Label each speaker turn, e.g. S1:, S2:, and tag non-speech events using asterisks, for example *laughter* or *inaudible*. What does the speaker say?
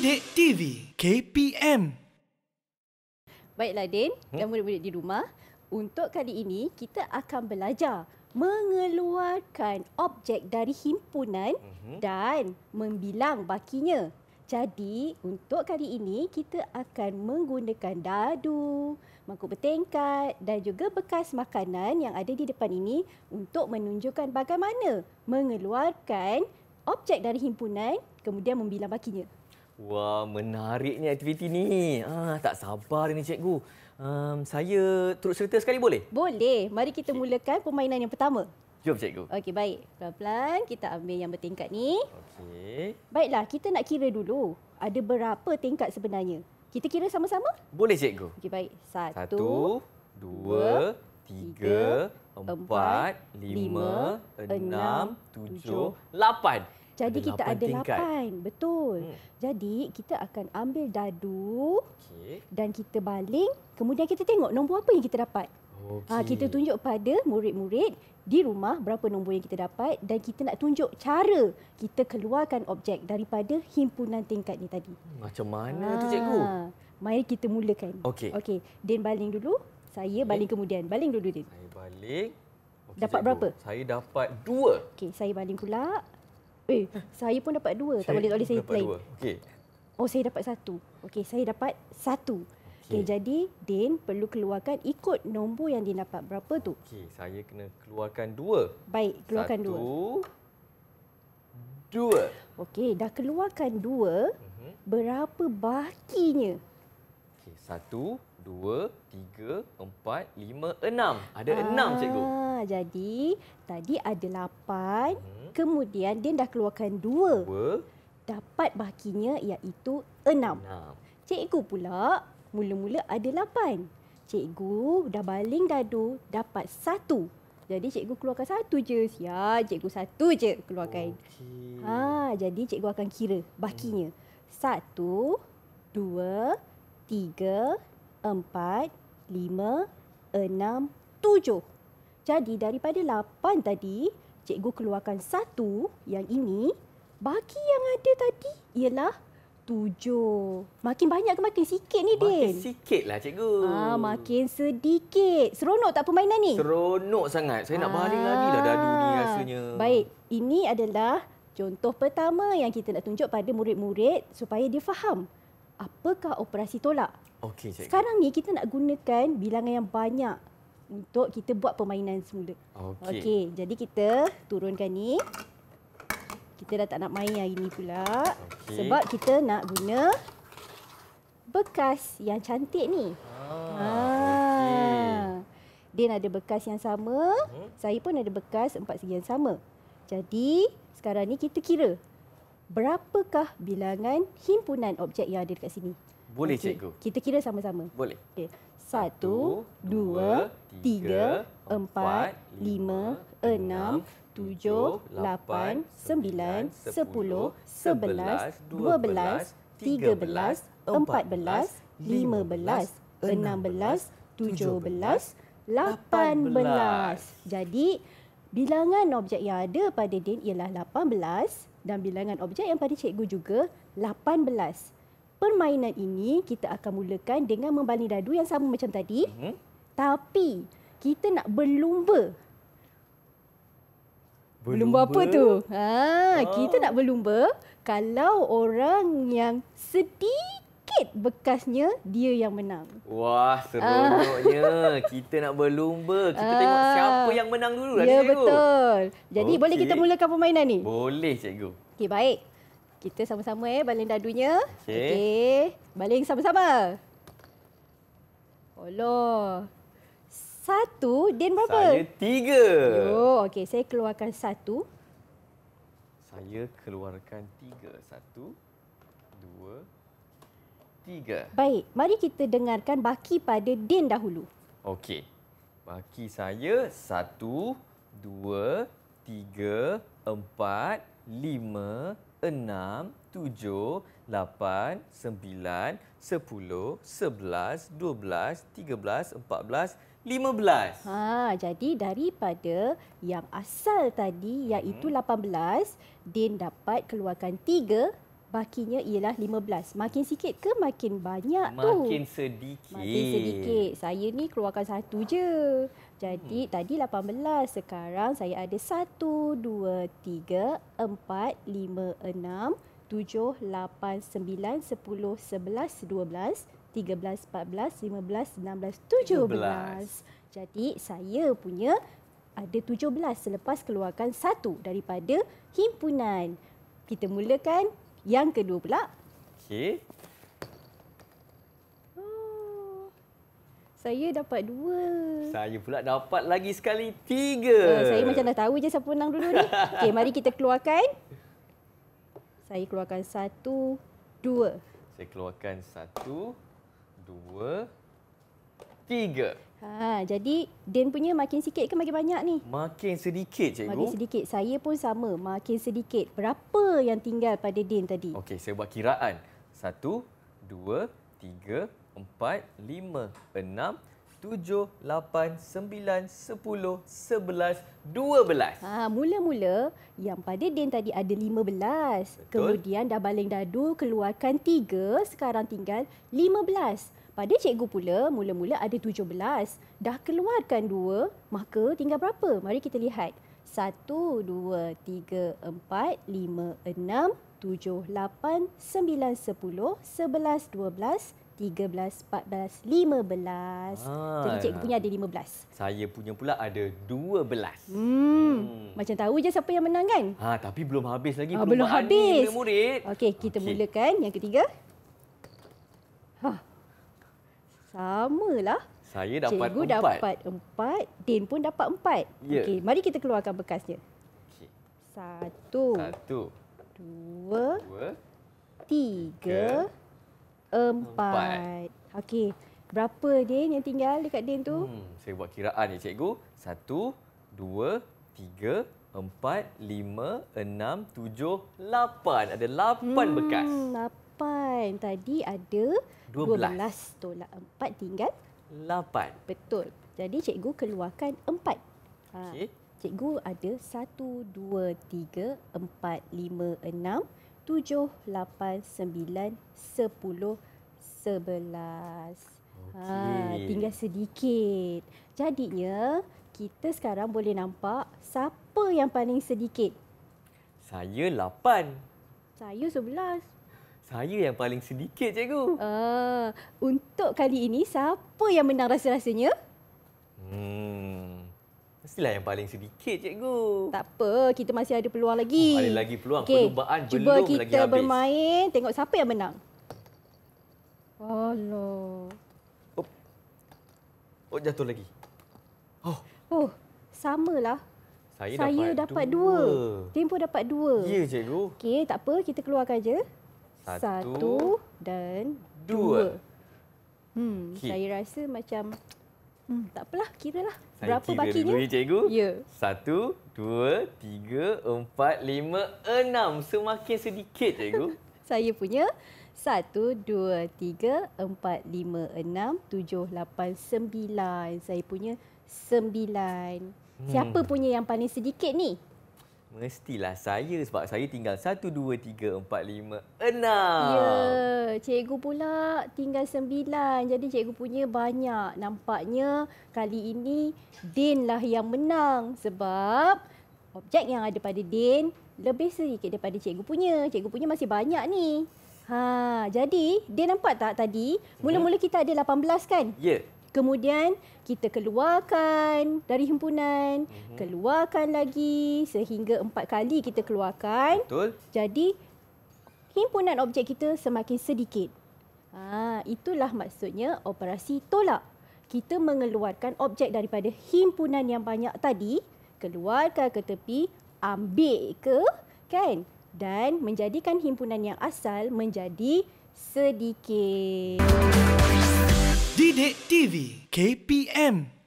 S1: Sidik TV KPM
S2: Baiklah Din hmm? dan murid-murid di rumah Untuk kali ini kita akan belajar Mengeluarkan objek dari himpunan mhm. Dan membilang bakinya Jadi untuk kali ini kita akan menggunakan dadu Mangkuk bertingkat dan juga bekas makanan yang ada di depan ini Untuk menunjukkan bagaimana mengeluarkan objek dari himpunan kemudian membilang bakinya.
S1: Wah, menariknya aktiviti ni. Ah, tak sabar ni cikgu. Um, saya turut serta sekali boleh?
S2: Boleh. Mari kita okay. mulakan permainan yang pertama. Jom cikgu. Okey, baik. Pelan-pelan kita ambil yang bertingkat ni. Okey. Baiklah, kita nak kira dulu ada berapa tingkat sebenarnya. Kita kira sama-sama?
S1: Boleh cikgu.
S2: Okey, baik. Satu, Satu
S1: dua, tiga, empat, empat, lima, lima enam, enam, tujuh, lapan. Jadi ada kita 8 ada lapan.
S2: Betul. Hmm. Jadi kita akan ambil dadu okay. dan kita baling. Kemudian kita tengok nombor apa yang kita dapat. Okay. Ha, kita tunjuk pada murid-murid di rumah berapa nombor yang kita dapat dan kita nak tunjuk cara kita keluarkan objek daripada himpunan tingkat ni tadi.
S1: Macam mana ha. tu cikgu?
S2: Mari kita mulakan. Okey. Okey. Din baling dulu. Saya baling okay. kemudian. Baling dulu Din. Saya
S1: baling. Okay, dapat cikgu. berapa? Saya dapat
S2: dua. Okey, saya baling pula. Eh, saya pun dapat dua. Saya tak boleh oleh saya lain. Okey. Oh, saya dapat satu. Okey, saya dapat satu. Okey, okay, jadi Din perlu keluarkan ikut nombor yang Din dapat. Berapa tu?
S1: Okey, saya kena keluarkan dua. Baik, keluarkan satu, dua. Dua.
S2: Okey, dah keluarkan dua. Uh-huh. Berapa bakinya?
S1: Okey, satu, dua, tiga, empat, lima, enam. Ada ah, enam, cikgu.
S2: Jadi, tadi ada lapan. Hmm. Kemudian, dia dah keluarkan dua. Dua. Dapat bakinya iaitu enam. enam. Cikgu pula, mula-mula ada lapan. Cikgu dah baling dadu, dapat satu. Jadi cikgu keluarkan satu je. Ya, cikgu satu je keluarkan. Okay. Ah, jadi cikgu akan kira bakinya. Hmm. Satu, dua, tiga tiga, empat, lima, enam, tujuh. Jadi daripada lapan tadi, cikgu keluarkan satu yang ini. Bagi yang ada tadi ialah tujuh. Makin banyak ke makin sikit ni, Din? Makin
S1: sikit lah, cikgu. Ah,
S2: makin sedikit. Seronok tak permainan ni?
S1: Seronok sangat. Saya nak baring lagi lah ah. dadu ni rasanya. Baik,
S2: ini adalah contoh pertama yang kita nak tunjuk pada murid-murid supaya dia faham apakah operasi tolak.
S1: Okay. cikgu. Sekarang
S2: ni kita nak gunakan bilangan yang banyak untuk kita buat permainan semula. Okey. Okey, jadi kita turunkan ni. Kita dah tak nak main hari ni pula okay. sebab kita nak guna bekas yang cantik ni. Ha. Ah, okay. Ah. Dia ada bekas yang sama, uh saya pun ada bekas empat segi yang sama. Jadi sekarang ni kita kira berapakah bilangan himpunan objek yang ada dekat sini? Boleh okay. cikgu. Kita kira sama-sama. Boleh. Okay. Satu, dua, tiga, empat, lima, enam, tujuh, lapan, sembilan, sepuluh, sebelas, dua belas, tiga belas, empat belas, lima belas, enam belas, tujuh belas, lapan belas. Jadi, Bilangan objek yang ada pada Din ialah 18 dan bilangan objek yang pada cikgu juga 18. Permainan ini kita akan mulakan dengan membalik dadu yang sama macam tadi. Uh-huh. Tapi kita nak berlumba. Berlumba, berlumba apa tu? Ha, ah. kita oh. nak berlumba kalau orang yang sedih sakit bekasnya dia yang menang.
S1: Wah, ah. seronoknya. kita nak berlumba. Kita uh, tengok siapa yang menang dulu. Lah, ya, cikgu. betul.
S2: Jadi, okay. boleh kita mulakan
S1: permainan ni? Boleh, cikgu.
S2: Okey, baik. Kita sama-sama eh, baling dadunya. Okey. Okay. Baling sama-sama. Oloh. Satu, Din berapa? Saya tiga. Oh, okey. Saya keluarkan satu.
S1: Saya keluarkan tiga. Satu tiga.
S2: Baik, mari kita dengarkan baki pada Din dahulu.
S1: Okey. Baki saya satu, dua, tiga, empat, lima, enam, tujuh, lapan, sembilan, sepuluh, sebelas, dua belas, tiga belas, empat belas, lima belas.
S2: Ha, jadi daripada yang asal tadi iaitu hmm. lapan belas, Din dapat keluarkan tiga bakinya ialah 15. Makin sikit ke makin banyak makin tu? Makin
S1: sedikit. Makin sedikit.
S2: Saya ni keluarkan satu je. Jadi hmm. tadi 18. Sekarang saya ada 1, 2, 3, 4, 5, 6, 7, 8, 9, 10, 11, 12, 13, 14, 15, belas, tujuh belas. Jadi saya punya ada tujuh belas selepas keluarkan satu daripada himpunan. Kita mulakan yang kedua pula. Okey. Oh. Saya dapat dua.
S1: Saya pula dapat lagi sekali tiga. Oh, saya macam dah
S2: tahu je siapa menang dulu ni. *laughs* Okey, mari kita keluarkan. Saya keluarkan satu, dua.
S1: Saya keluarkan satu, dua, Tiga.
S2: Ha, jadi Dan punya makin sikit ke makin banyak ni?
S1: Makin sedikit cikgu. Makin
S2: sedikit. Saya pun sama. Makin sedikit. Berapa yang tinggal pada Dan tadi?
S1: Okey, saya buat kiraan. Satu, dua, tiga, empat, lima, enam, tujuh, lapan, sembilan, sepuluh, sebelas, dua belas.
S2: Ha, mula-mula yang pada Dan tadi ada lima belas. Kemudian dah baling dadu keluarkan tiga. Sekarang tinggal lima belas. Pada cikgu pula, mula-mula ada 17. Dah keluarkan 2, maka tinggal berapa? Mari kita lihat. 1, 2, 3, 4, 5, 6, 7, 8, 9, 10, sebelas, dua belas, tiga belas, empat belas, lima belas. Ah, Jadi cikgu ya. punya ada lima belas.
S1: Saya punya pula ada 12.
S2: Hmm. hmm. Macam tahu je siapa yang menang kan?
S1: Ha, tapi belum habis lagi. Ha, belum habis. Murid-murid.
S2: Okey, kita okay. mulakan yang ketiga. Ha. Sama lah. Saya dapat empat. Cikgu dapat empat. Din pun dapat empat. Yeah. Okey, mari kita keluarkan bekasnya. Okay. Satu. Satu. Dua. Dua. Tiga. Empat. empat. Okey. Berapa Din yang tinggal dekat Din tu?
S1: Hmm, saya buat kiraan ya cikgu. Satu. Dua. Tiga empat, lima, enam, tujuh, lapan. Ada lapan hmm, bekas.
S2: Lapan. Tadi ada
S1: dua belas
S2: tolak empat tinggal lapan. Betul. Jadi cikgu keluarkan empat. Ha, okay. Cikgu ada satu, dua, tiga, empat, lima, enam, tujuh, lapan, sembilan, sepuluh, sebelas. Ha, tinggal sedikit. Jadinya kita sekarang boleh nampak siapa siapa yang paling sedikit?
S1: Saya lapan.
S2: Saya sebelas.
S1: Saya yang paling sedikit,
S2: cikgu. Uh, untuk kali ini, siapa yang menang rasa-rasanya?
S1: Hmm, Mestilah yang paling sedikit,
S2: cikgu. Tak apa, kita masih ada peluang lagi. Oh, ada lagi peluang. Okay. Perlumbaan belum lagi habis. Cuba kita bermain. Tengok siapa yang menang. Alah. Oh, jatuh lagi. Oh. Oh, samalah.
S1: Saya, saya dapat, dapat dua.
S2: Tempo dapat dua. Ya, cikgu. Okey, tak apa. Kita keluarkan saja.
S1: Satu, Satu
S2: dan dua. dua. Hmm, okay. Saya rasa macam... Hmm, tak apalah, kira lah. Berapa kira bakinya? Saya cikgu. Ya.
S1: Satu, dua, tiga, empat, lima, enam. Semakin sedikit, cikgu.
S2: *laughs* saya punya... Satu, dua, tiga, empat, lima, enam, tujuh, lapan, sembilan. Saya punya sembilan. Hmm. Siapa hmm. punya yang paling sedikit ni?
S1: Mestilah saya sebab saya tinggal 1, 2, 3, 4, 5, 6. Ya,
S2: cikgu pula tinggal 9. Jadi cikgu punya banyak. Nampaknya kali ini Din lah yang menang. Sebab objek yang ada pada Din lebih sedikit daripada cikgu punya. Cikgu punya masih banyak ni. Ha, jadi, dia nampak tak tadi? Mula-mula hmm. kita ada 18 kan? Ya. Yeah. Kemudian kita keluarkan dari himpunan, mm-hmm. keluarkan lagi sehingga empat kali kita keluarkan. Betul. Jadi himpunan objek kita semakin sedikit. Ha, itulah maksudnya operasi tolak. Kita mengeluarkan objek daripada himpunan yang banyak tadi, keluarkan ke tepi, ambil ke, kan? Dan menjadikan himpunan yang asal menjadi sedikit.
S1: Didik TV KPM